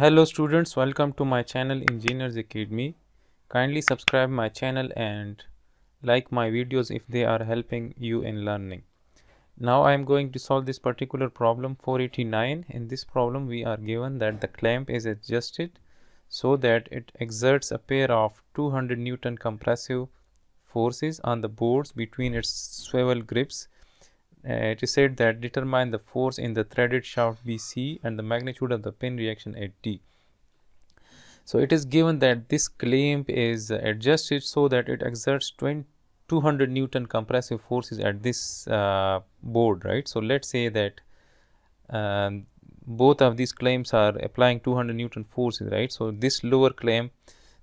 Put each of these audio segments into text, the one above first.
hello students welcome to my channel engineers academy kindly subscribe my channel and like my videos if they are helping you in learning now i am going to solve this particular problem 489 in this problem we are given that the clamp is adjusted so that it exerts a pair of 200 newton compressive forces on the boards between its swivel grips uh, it is said that determine the force in the threaded shaft BC and the magnitude of the pin reaction at D. So it is given that this clamp is adjusted so that it exerts 20, 200 Newton compressive forces at this uh, board, right? So let's say that um, both of these clamps are applying 200 Newton forces, right? So this lower clamp,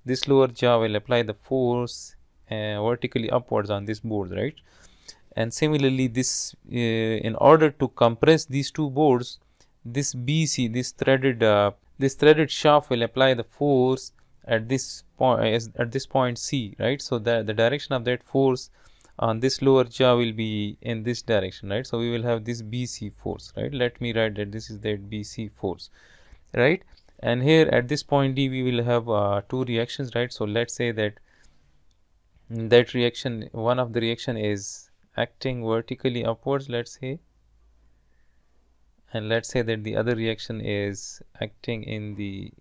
this lower jaw will apply the force uh, vertically upwards on this board, right? and similarly this uh, in order to compress these two boards this BC this threaded uh, this threaded shaft will apply the force at this point at this point C right so that the direction of that force on this lower jaw will be in this direction right so we will have this BC force right let me write that this is that BC force right and here at this point D we will have uh, two reactions right so let's say that that reaction one of the reaction is acting vertically upwards let's say and let's say that the other reaction is acting in the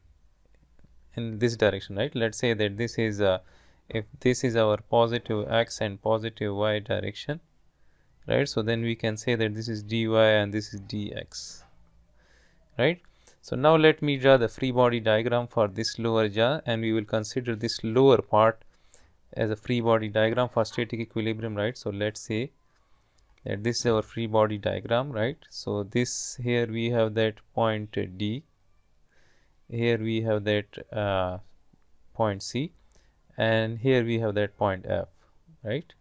in this direction right let's say that this is a if this is our positive x and positive y direction right so then we can say that this is dy and this is dx right so now let me draw the free body diagram for this lower jaw and we will consider this lower part as a free body diagram for static equilibrium right so let's say that this is our free body diagram right so this here we have that point D here we have that uh, point C and here we have that point F right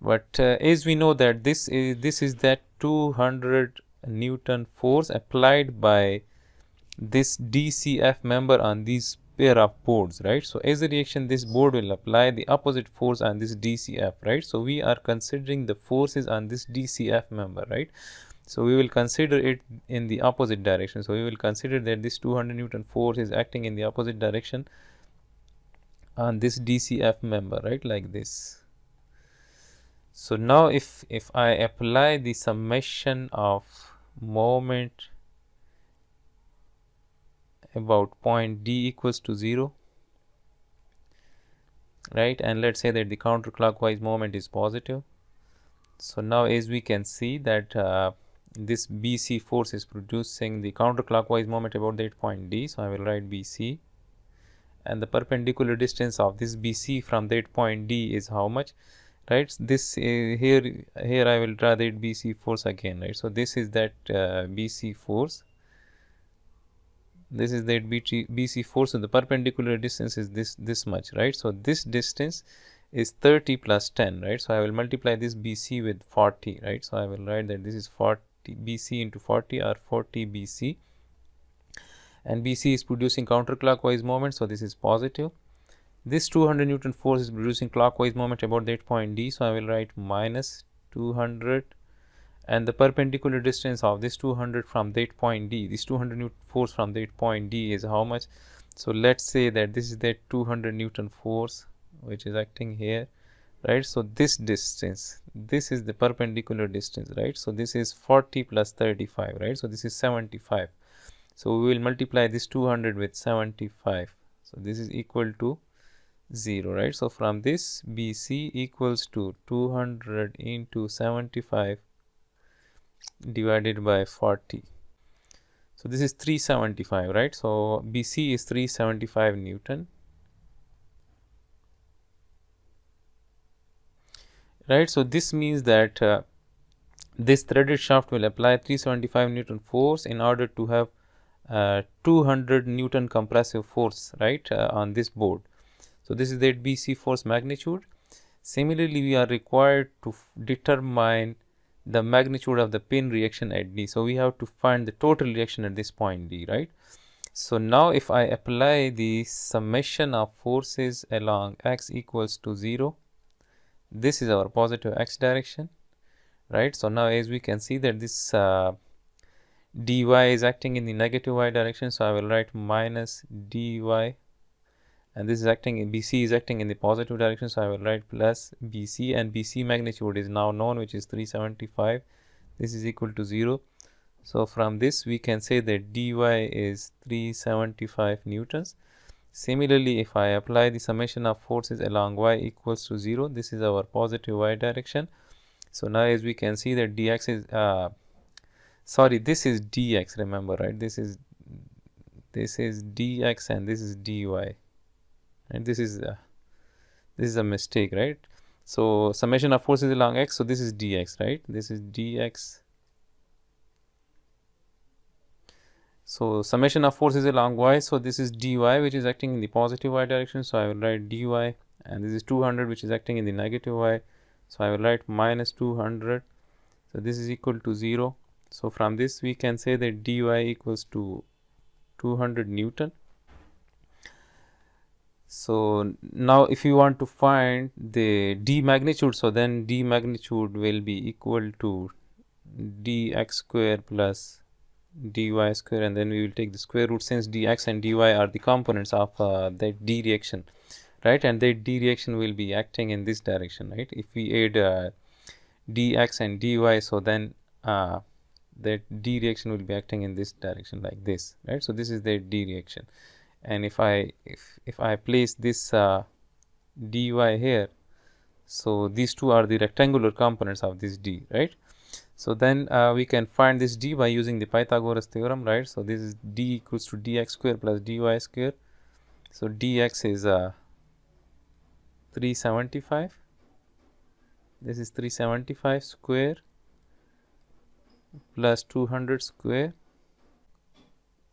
but uh, as we know that this is this is that 200 newton force applied by this DCF member on these pair of boards right so as a reaction this board will apply the opposite force on this DCF right so we are considering the forces on this DCF member right so we will consider it in the opposite direction so we will consider that this 200 Newton force is acting in the opposite direction on this DCF member right like this so now if if I apply the summation of moment about point D equals to 0 right and let's say that the counterclockwise moment is positive so now as we can see that uh, this BC force is producing the counterclockwise moment about that point D so I will write BC and the perpendicular distance of this BC from that point D is how much right this uh, here here I will draw that BC force again right so this is that uh, BC force this is that BC force so the perpendicular distance is this this much right so this distance is 30 plus 10 right so I will multiply this BC with 40 right so I will write that this is 40 BC into 40 or 40 BC and BC is producing counterclockwise moment so this is positive this 200 newton force is producing clockwise moment about that point D so I will write minus 200 and the perpendicular distance of this 200 from that point D, this 200 Newton force from that point D is how much? So, let us say that this is that 200 Newton force which is acting here, right. So, this distance, this is the perpendicular distance, right. So, this is 40 plus 35, right. So, this is 75. So, we will multiply this 200 with 75. So, this is equal to 0, right. So, from this BC equals to 200 into 75 divided by 40 so this is 375 right so bc is 375 newton right so this means that uh, this threaded shaft will apply 375 newton force in order to have uh, 200 newton compressive force right uh, on this board so this is the bc force magnitude similarly we are required to determine the magnitude of the pin reaction at D. So, we have to find the total reaction at this point D, right. So, now if I apply the summation of forces along x equals to 0, this is our positive x direction, right. So, now as we can see that this uh, dy is acting in the negative y direction. So, I will write minus dy and this is acting in BC is acting in the positive direction so I will write plus BC and BC magnitude is now known which is 375 this is equal to 0 so from this we can say that dy is 375 newtons similarly if I apply the summation of forces along y equals to 0 this is our positive y direction so now as we can see that dx is uh, sorry this is dx remember right this is this is dx and this is dy and this is uh, this is a mistake right so summation of forces along x so this is dx right this is dx so summation of forces along y so this is dy which is acting in the positive y direction so i will write dy and this is 200 which is acting in the negative y so i will write minus 200 so this is equal to 0 so from this we can say that dy equals to 200 newton so, now if you want to find the d magnitude, so then d magnitude will be equal to dx square plus dy square and then we will take the square root since dx and dy are the components of uh, that d reaction right and that d reaction will be acting in this direction right if we add uh, dx and dy so then uh, that d reaction will be acting in this direction like this right so this is the d reaction and if I if, if I place this uh, dy here so these two are the rectangular components of this d right so then uh, we can find this d by using the Pythagoras theorem right so this is d equals to dx square plus dy square so dx is uh, 375 this is 375 square plus 200 square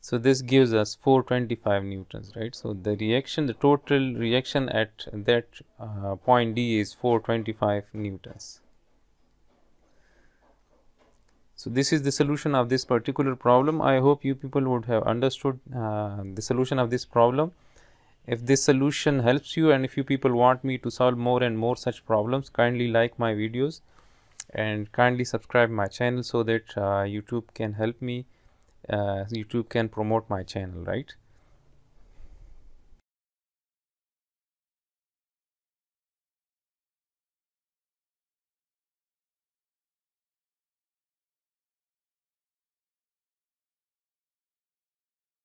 so, this gives us 425 newtons, right. So, the reaction, the total reaction at that uh, point D is 425 newtons. So, this is the solution of this particular problem. I hope you people would have understood uh, the solution of this problem. If this solution helps you and if you people want me to solve more and more such problems, kindly like my videos and kindly subscribe my channel so that uh, YouTube can help me uh, YouTube can promote my channel, right?